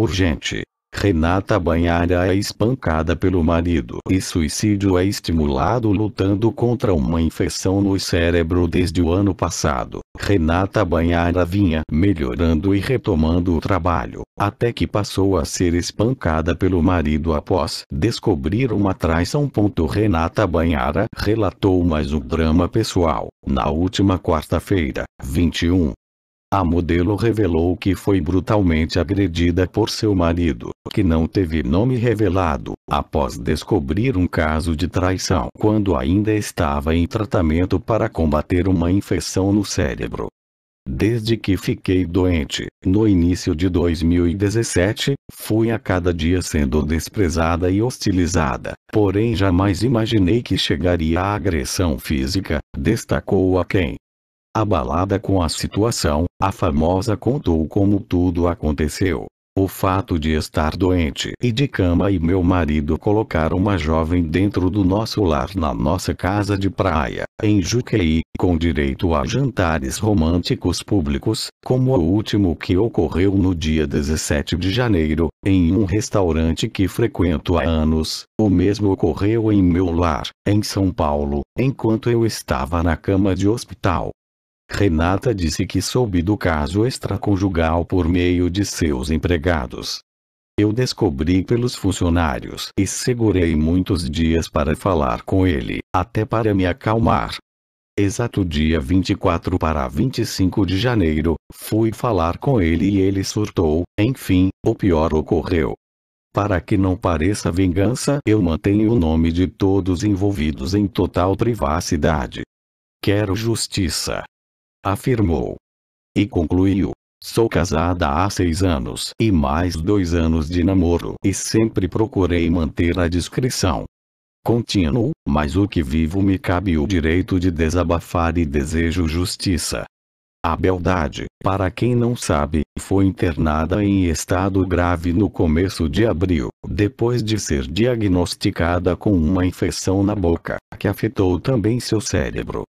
Urgente. Renata Banhara é espancada pelo marido e suicídio é estimulado lutando contra uma infecção no cérebro desde o ano passado. Renata Banhara vinha melhorando e retomando o trabalho, até que passou a ser espancada pelo marido após descobrir uma traição. Renata Banhara relatou mais um drama pessoal. Na última quarta-feira, 21, a modelo revelou que foi brutalmente agredida por seu marido, que não teve nome revelado, após descobrir um caso de traição quando ainda estava em tratamento para combater uma infecção no cérebro. Desde que fiquei doente, no início de 2017, fui a cada dia sendo desprezada e hostilizada, porém jamais imaginei que chegaria à agressão física, destacou a quem Abalada com a situação, a famosa contou como tudo aconteceu. O fato de estar doente e de cama e meu marido colocar uma jovem dentro do nosso lar na nossa casa de praia, em Juqueí, com direito a jantares românticos públicos, como o último que ocorreu no dia 17 de janeiro, em um restaurante que frequento há anos, o mesmo ocorreu em meu lar, em São Paulo, enquanto eu estava na cama de hospital. Renata disse que soube do caso extraconjugal por meio de seus empregados. Eu descobri pelos funcionários e segurei muitos dias para falar com ele, até para me acalmar. Exato dia 24 para 25 de janeiro, fui falar com ele e ele surtou, enfim, o pior ocorreu. Para que não pareça vingança, eu mantenho o nome de todos envolvidos em total privacidade. Quero justiça, afirmou. E concluiu. Sou casada há seis anos e mais dois anos de namoro e sempre procurei manter a discrição. Continuo, mas o que vivo me cabe o direito de desabafar e desejo justiça. A beldade, para quem não sabe, foi internada em estado grave no começo de abril, depois de ser diagnosticada com uma infecção na boca, que afetou também seu cérebro.